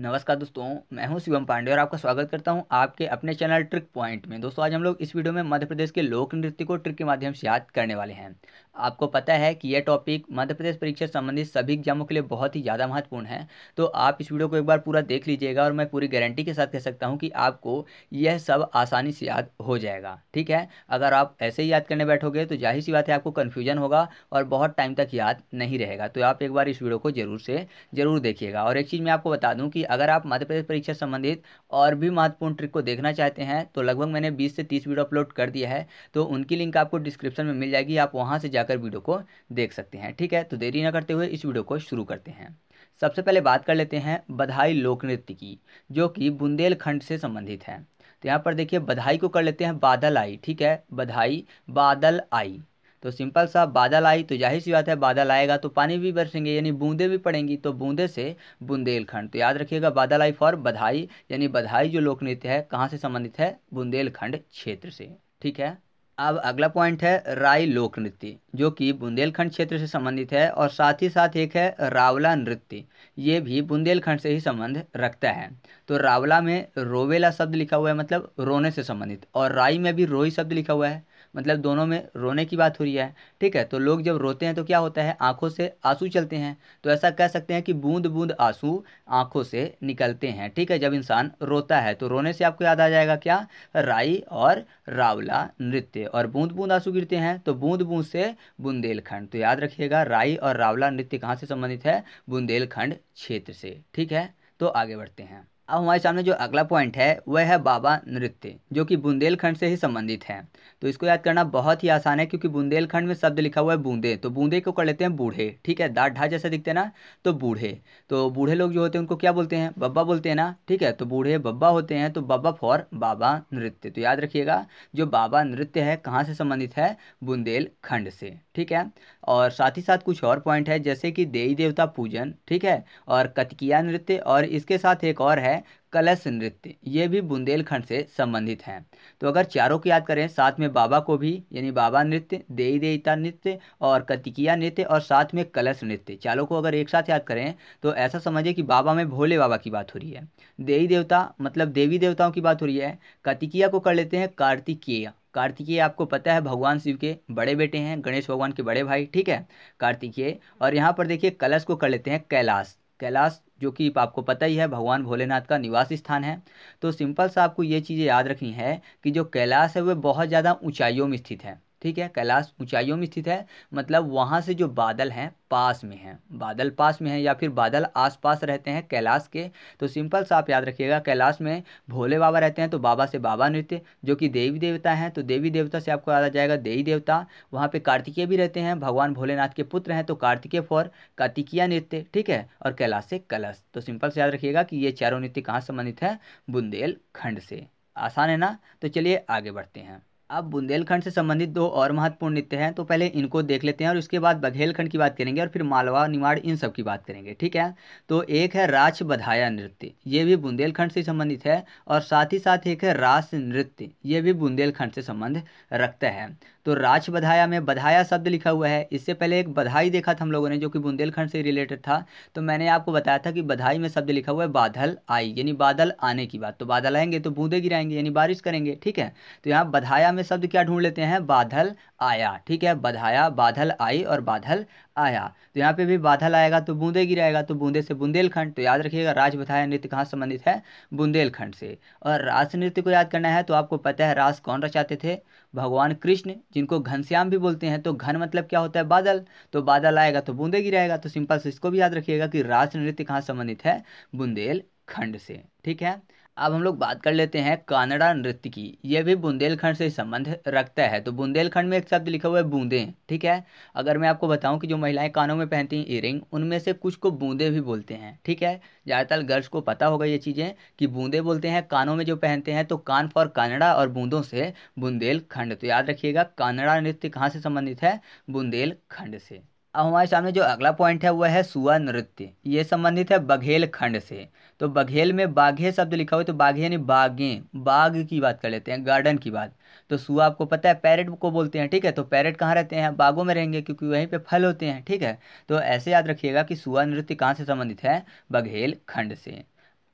नमस्कार दोस्तों मैं हूं शिवम पांडे और आपका स्वागत करता हूं आपके अपने चैनल ट्रिक पॉइंट में दोस्तों आज हम लोग इस वीडियो में मध्य प्रदेश के लोक नृत्य को ट्रिक के माध्यम से याद करने वाले हैं आपको पता है कि यह टॉपिक मध्य प्रदेश परीक्षा संबंधित सभी एग्जामों के लिए बहुत ही ज़्यादा महत्वपूर्ण है तो आप इस वीडियो को एक बार पूरा देख लीजिएगा और मैं पूरी गारंटी के साथ कह सकता हूँ कि आपको यह सब आसानी से याद हो जाएगा ठीक है अगर आप ऐसे ही याद करने बैठोगे तो जाहिर सी बात है आपको कन्फ्यूजन होगा और बहुत टाइम तक याद नहीं रहेगा तो आप एक बार इस वीडियो को जरूर से जरूर देखिएगा और एक चीज़ मैं आपको बता दूँ कि अगर आप मध्य प्रदेश परीक्षा संबंधित और भी महत्वपूर्ण ट्रिक को देखना चाहते हैं तो लगभग मैंने बीस से तीस वीडियो अपलोड कर दिया है तो उनकी लिंक आपको डिस्क्रिप्शन में मिल जाएगी आप वहाँ से जाकर वीडियो को देख सकते हैं ठीक है तो देरी ना करते हुए इस वीडियो को शुरू करते हैं सबसे पहले बात कर लेते हैं बधाई लोक नृत्य की जो कि बुंदेलखंड से संबंधित है तो यहाँ पर देखिए बधाई को कर लेते हैं बादल आई ठीक है बधाई बादल आई तो सिंपल सा बादल आई तो जाहिर सी बात है बादल आएगा तो पानी भी बरसेंगे यानी बूंदे भी पड़ेंगी तो बूंदे से बुंदेलखंड तो याद रखिएगा बादल आई फॉर बधाई यानी बधाई जो लोक नृत्य है कहाँ से संबंधित है बुंदेलखंड क्षेत्र से ठीक है अब अगला पॉइंट है राय लोक नृत्य जो कि बुंदेलखंड क्षेत्र से संबंधित है और साथ ही साथ एक है रावला नृत्य ये भी बुंदेलखंड से ही संबंध रखता है तो रावला में रोवेला शब्द लिखा हुआ है मतलब रोने से संबंधित और राई में भी रोई शब्द लिखा हुआ है मतलब दोनों में रोने की बात हो रही है ठीक है तो लोग जब रोते हैं तो क्या होता है आँखों से आंसू चलते हैं तो ऐसा कह सकते हैं कि बूंद बूंद आंसू आँखों से निकलते हैं ठीक है जब इंसान रोता है तो रोने से आपको याद आ जाएगा क्या राई और रावला नृत्य और बूंद बूंद आंसू गिरते हैं तो बूंद बूंद से बुंदेलखंड तो याद रखिएगा राई और रावला नृत्य कहाँ से संबंधित है बुंदेलखंड क्षेत्र से ठीक है तो आगे बढ़ते हैं अब हमारे सामने जो अगला पॉइंट है वह है बाबा नृत्य जो कि बुंदेलखंड से ही संबंधित है तो इसको याद करना बहुत ही आसान है क्योंकि बुंदेलखंड में शब्द लिखा हुआ है बूंदे तो बूंदे को कर लेते हैं बूढ़े ठीक है दाट ढा जैसे दिखते हैं ना तो बूढ़े तो बूढ़े लोग जो होते हैं उनको क्या बोलते हैं बब्बा बोलते हैं ना ठीक है तो बूढ़े बब्बा होते हैं तो बब्बा फॉर बाबा नृत्य तो याद रखिएगा जो बाबा नृत्य है कहाँ से संबंधित है बुंदेलखंड से ठीक है और साथ ही साथ कुछ और पॉइंट है जैसे कि देवी देवता पूजन ठीक है और कतकिया नृत्य और इसके साथ एक और है कलश नृत्य ये भी बुंदेलखंड से संबंधित हैं तो अगर चारों की याद करें साथ में बाबा को भी यानी बाबा नृत्य देवी देवता नृत्य और कतिकिया नृत्य और साथ में कलश नृत्य चारों को अगर एक साथ याद करें तो ऐसा समझें कि बाबा में भोले बाबा की बात हो रही है देवी देवता मतलब देवी देवताओं की बात हो रही है कतिकिया को कर लेते हैं कार्तिकेय कार्तिकेय आपको पता है भगवान शिव के बड़े बेटे हैं गणेश भगवान के बड़े भाई ठीक है कार्तिकेय और यहाँ पर देखिए कलश को कर लेते हैं कैलाश कैलाश जो कि आपको पता ही है भगवान भोलेनाथ का निवास स्थान है तो सिंपल सा आपको ये चीज़ें याद रखनी है कि जो कैलाश है वह बहुत ज़्यादा ऊंचाइयों में स्थित है ठीक है कैलाश ऊंचाइयों में स्थित है मतलब वहाँ से जो बादल हैं पास में हैं बादल पास में हैं या फिर बादल आसपास रहते हैं कैलाश के तो सिंपल सा आप याद रखिएगा कैलाश में भोले बाबा रहते हैं तो बाबा से बाबा नृत्य जो कि देवी देवता हैं तो देवी देवता से आपको याद आ जाएगा देवी देवता वहाँ पर कार्तिकेय भी रहते हैं भगवान भोलेनाथ के पुत्र हैं तो कार्तिकेय फॉर कार्तिकिया नृत्य ठीक है और कैलाश से कलश तो सिंपल से याद रखिएगा कि ये चारों नृत्य कहाँ संबंधित है बुंदेलखंड से आसान है ना तो चलिए आगे बढ़ते हैं अब बुंदेलखंड से संबंधित दो और महत्वपूर्ण नृत्य हैं तो पहले इनको देख लेते हैं और उसके बाद बघेलखंड की बात करेंगे और फिर मालवा निवाड़ इन सब की बात करेंगे ठीक है तो एक है राच बधाया नृत्य ये भी बुंदेलखंड से संबंधित है और साथ ही साथ एक है रास नृत्य ये भी बुंदेलखंड से संबंध रखता है तो राज बधाया में बधाया शब्द लिखा हुआ है इससे पहले एक बधाई देखा था हम लोगों ने जो कि बुंदेलखंड से रिलेटेड था तो मैंने आपको बताया था कि बधाई में शब्द लिखा हुआ है बादल आई यानी बादल आने की बात तो बादल आएंगे तो बूंदे गिराएंगे यानी बारिश करेंगे ठीक है तो यहाँ बधाया में शब्द क्या ढूंढ लेते हैं बादल आया ठीक है बधाया बादल आई और बादल आया तो यहाँ पे भी बाधा लाएगा तो बूंदे गिराएगा तो बूंदे से बुंदेलखंड तो याद रखिएगा राज बथाया नृत्य कहाँ संबंधित है बुंदेलखंड से और रास नृत्य को याद करना है तो आपको पता है रास कौन रचाते थे भगवान कृष्ण जिनको घनश्याम भी बोलते हैं तो घन मतलब क्या होता है बादल तो बादल आएगा तो बूंदे गिराएगा तो सिंपल से इसको भी याद रखिएगा कि रास नृत्य कहाँ संबंधित है बुंदेलखंड से ठीक है अब हम लोग बात कर लेते हैं कानड़ा नृत्य की यह भी बुंदेलखंड से संबंध रखता है तो बुंदेलखंड में एक शब्द लिखा हुआ है बूंदे ठीक है अगर मैं आपको बताऊं कि जो महिलाएं कानों में पहनती हैं इयरिंग उनमें से कुछ को बूंदे भी बोलते हैं ठीक है ज़्यादातर गर्ल्स को पता होगा ये चीज़ें कि बूंदे बोलते हैं कानों में जो पहनते हैं तो कान फॉर कानड़ा और बूंदों से बुंदेलखंड तो याद रखिएगा कानड़ा नृत्य कहाँ से संबंधित है बुंदेलखंड से अब हमारे सामने जो अगला पॉइंट है वह है सुआ नृत्य ये संबंधित है बघेल खंड से तो बघेल में बाघे शब्द लिखा हुआ तो बाघे यानी बाघे बाघ की बात कर लेते हैं गार्डन की बात तो सुआ आपको पता है पैरेट को बोलते हैं ठीक है तो पैरेट कहाँ रहते हैं बागों में रहेंगे क्योंकि वहीं पे फल होते हैं ठीक है तो ऐसे याद रखिएगा कि सुआ नृत्य कहाँ से संबंधित है बघेल खंड से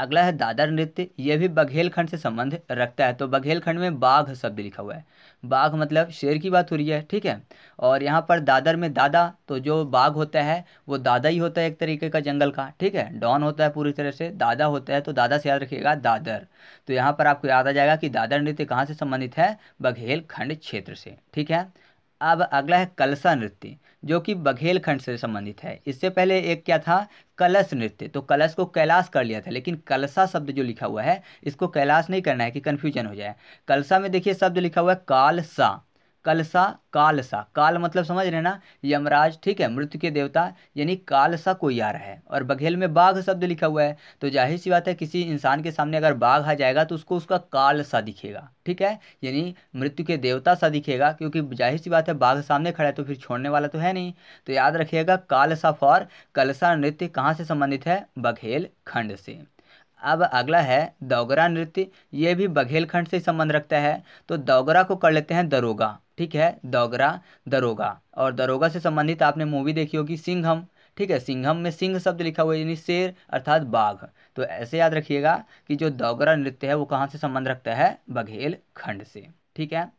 अगला है दादर नृत्य यह भी बघेलखंड से संबंध रखता है तो बघेलखंड में बाघ शब्द लिखा हुआ है बाघ मतलब शेर की बात हो रही है ठीक है और यहाँ पर दादर में दादा तो जो बाघ होता है वो दादा ही होता है एक तरीके का जंगल का ठीक है डॉन होता है पूरी तरह से दादा होता है तो दादा से याद रखिएगा दादर तो यहाँ पर आपको याद आ जाएगा कि दादर नृत्य कहाँ से संबंधित है बघेलखंड क्षेत्र से ठीक है अब अगला है कलसा नृत्य जो कि बघेलखंड से संबंधित है इससे पहले एक क्या था कलश नृत्य तो कलश को कैलाश कर लिया था लेकिन कलसा शब्द जो लिखा हुआ है इसको कैलाश नहीं करना है कि कन्फ्यूजन हो जाए कलसा में देखिए शब्द लिखा हुआ है कालसा कलसा कालसा काल मतलब समझ रहे ना यमराज ठीक है मृत्यु के देवता यानी कालसा कोई आ रहा है और बघेल में बाघ शब्द लिखा हुआ है तो जाहिर सी बात है किसी इंसान के सामने अगर बाघ आ जाएगा तो उसको उसका कालसा दिखेगा ठीक है यानी मृत्यु के देवता सा दिखेगा क्योंकि जाहिर सी बात है बाघ सामने खड़ा है तो फिर छोड़ने वाला तो है नहीं तो याद रखिएगा कालसा फॉर कलसा नृत्य कहाँ से संबंधित है बघेल खंड से अब अगला है दौगरा नृत्य ये भी बघेलखंड से संबंध रखता है तो दौगरा को कर लेते हैं दरोगा ठीक है दौगरा दरोगा और दरोगा से संबंधित आपने मूवी देखी होगी सिंघम ठीक है सिंघम में सिंह शब्द लिखा हुआ है यानी शेर अर्थात बाघ तो ऐसे याद रखिएगा कि जो दौगरा नृत्य है वो कहाँ से संबंध रखता है बघेल खंड से ठीक है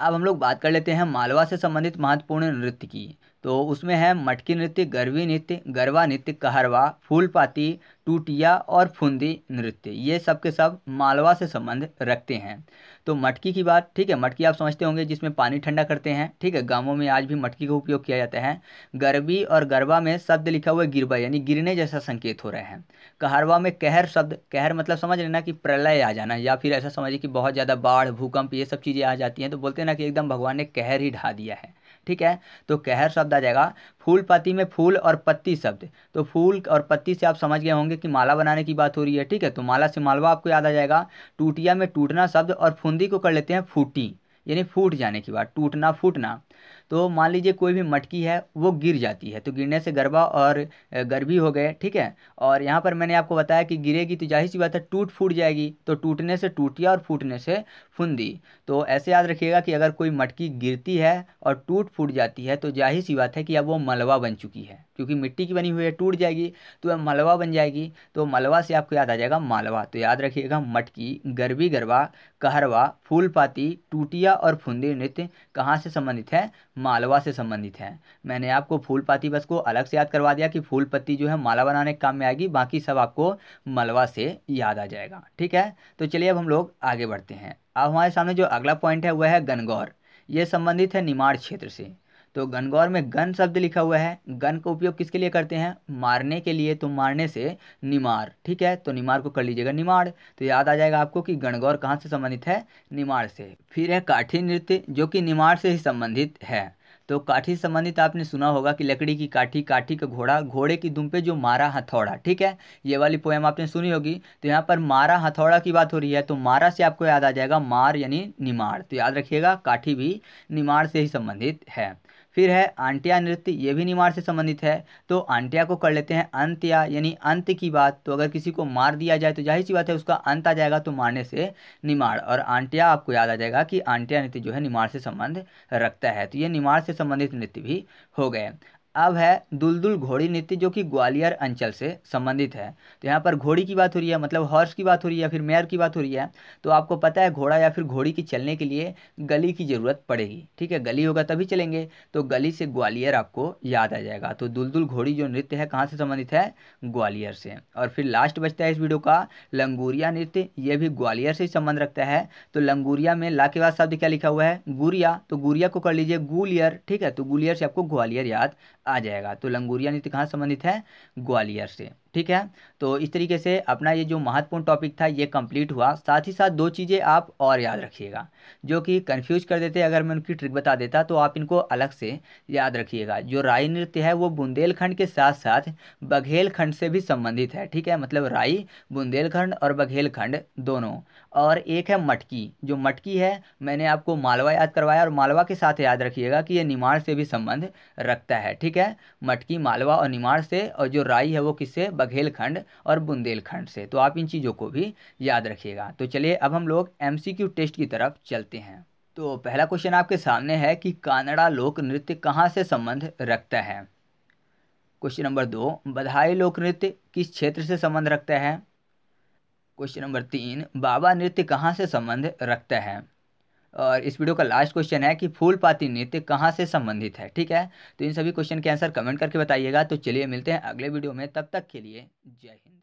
अब हम लोग बात कर लेते हैं मालवा से संबंधित महत्वपूर्ण नृत्य की तो उसमें है मटकी नृत्य गरवी नृत्य गरवा नृत्य कहरवा फूलपाती टूटिया और फुंदी नृत्य ये सब के सब मालवा से संबंध रखते हैं तो मटकी की बात ठीक है मटकी आप समझते होंगे जिसमें पानी ठंडा करते हैं ठीक है गांवों में आज भी मटकी का उपयोग किया जाता है गरबी और गरबा में शब्द लिखा हुआ गिरबा यानी गिरने जैसा संकेत हो रहे हैं कहरवा में कहर शब्द कहर मतलब समझ लेना कि प्रलय आ जाना या फिर ऐसा समझिए कि बहुत ज़्यादा बाढ़ भूकंप ये सब चीज़ें आ जाती हैं तो बोलते ना कि एकदम भगवान ने कहर ही ढा दिया है ठीक है तो कहर शब्द आ जाएगा फूल पत्ती में फूल और पत्ती शब्द तो फूल और पत्ती से आप समझ गए होंगे कि माला बनाने की बात हो रही है ठीक है तो माला से मालवा आपको याद आ जाएगा टूटिया में टूटना शब्द और फुंदी को कर लेते हैं फूटी यानी फूट जाने की बात टूटना फूटना तो मान लीजिए कोई भी मटकी है वो गिर जाती है तो गिरने से गरबा और गरबी हो गए ठीक है और यहाँ पर मैंने आपको बताया कि गिरेगी तो जाहिर सी बात है टूट फूट जाएगी तो टूटने से टूटिया और फूटने से फुंदी तो ऐसे याद रखिएगा कि अगर कोई मटकी गिरती है और टूट फूट जाती है तो जाहिर सी बात है कि अब वो मलबा बन चुकी है क्योंकि मिट्टी की बनी हुई है टूट जाएगी तो वह मलबा बन जाएगी तो मलबा से आपको याद आ जाएगा मालवा तो याद रखिएगा मटकी गरबी गरबा कहरवा फूलपाती टूटिया और फुंदी नृत्य कहाँ से संबंधित है मालवा से संबंधित है मैंने आपको फूल पाती बस को अलग से याद करवा दिया कि फूल पत्ती जो है माला बनाने के काम में आएगी बाकी सब आपको मलवा से याद आ जाएगा ठीक है तो चलिए अब हम लोग आगे बढ़ते हैं अब हमारे सामने जो अगला पॉइंट है वह है गनगौर यह संबंधित है निमाड़ क्षेत्र से तो गनगौर में गन शब्द लिखा हुआ है गन का उपयोग किसके लिए करते हैं मारने के लिए तो मारने से निमार ठीक है तो निमार को कर लीजिएगा निमाड़ तो याद आ जाएगा आपको कि गणगौर कहाँ से संबंधित है निमाड़ से फिर है काठी नृत्य जो कि निमाड़ से ही संबंधित है तो काठी से संबंधित आपने सुना होगा कि लकड़ी की काठी काठी का घोड़ा घोड़े की दुम पे जो मारा हथौड़ा ठीक है ये वाली पोएम आपने सुनी होगी तो यहाँ पर मारा हथौड़ा की बात हो रही है तो मारा से आपको याद आ जाएगा मार यानी निमाड़ तो याद रखिएगा काठी भी निमाड़ से ही संबंधित है फिर है आंटिया नृत्य ये भी निमार से संबंधित है तो आंटिया को कर लेते हैं अंत्या यानी अंत की बात तो अगर किसी को मार दिया जाए तो जाहिर सी बात है उसका अंत आ जाएगा तो मारने से निमाड़ और आंटिया आपको याद आ जाएगा कि आंटिया नृत्य जो है निमाड़ से संबंध रखता है तो ये निमाड़ से संबंधित नृत्य भी हो गए अब है दुलदुल घोड़ी नृत्य जो कि ग्वालियर अंचल से संबंधित है तो यहाँ पर घोड़ी की बात हो रही है मतलब हॉर्स की बात हो रही है फिर मेयर की बात हो रही है तो आपको पता है घोड़ा या फिर घोड़ी की चलने के लिए गली की ज़रूरत पड़ेगी ठीक है गली होगा तभी चलेंगे तो गली से ग्वालियर आपको याद आ जाएगा तो दुलदुल घोड़ी जो नृत्य है कहाँ से संबंधित है ग्वालियर से और फिर लास्ट बचता है इस वीडियो का लंगूरिया नृत्य ये भी ग्वालियर से संबंध रखता है तो लंगूरिया में ला के बाद शब्द क्या लिखा हुआ है गुरिया तो गुरिया को कर लीजिए गुलियर ठीक है तो गुलियर से आपको ग्वालियर याद आ जाएगा तो लंगूरिया नृत्य कहाँ संबंधित है ग्वालियर से ठीक है तो इस तरीके से अपना ये जो महत्वपूर्ण टॉपिक था ये कंप्लीट हुआ साथ ही साथ दो चीज़ें आप और याद रखिएगा जो कि कंफ्यूज कर देते अगर मैं उनकी ट्रिक बता देता तो आप इनको अलग से याद रखिएगा जो राई नृत्य है वो बुंदेलखंड के साथ साथ बघेलखंड से भी संबंधित है ठीक है मतलब राई बुंदेलखंड और बघेलखंड दोनों और एक है मटकी जो मटकी है मैंने आपको मालवा याद करवाया और मालवा के साथ याद रखिएगा कि ये निमाड़ से भी संबंध रखता है ठीक है मटकी मालवा और निमाड़ से और जो राई है वो किससे बघेलखंड और बुंदेलखंड से तो आप इन चीज़ों को भी याद रखिएगा तो चलिए अब हम लोग एम टेस्ट की तरफ चलते हैं तो पहला क्वेश्चन आपके सामने है कि कानड़ा लोक नृत्य कहाँ से संबंध रखता है क्वेश्चन नंबर दो बधाई लोक नृत्य किस क्षेत्र से संबंध रखता है क्वेश्चन नंबर तीन बाबा नृत्य कहाँ से संबंध रखता है और इस वीडियो का लास्ट क्वेश्चन है कि फूलपाती नृत्य कहाँ से संबंधित है ठीक है तो इन सभी क्वेश्चन के आंसर कमेंट करके बताइएगा तो चलिए मिलते हैं अगले वीडियो में तब तक के लिए जय हिंद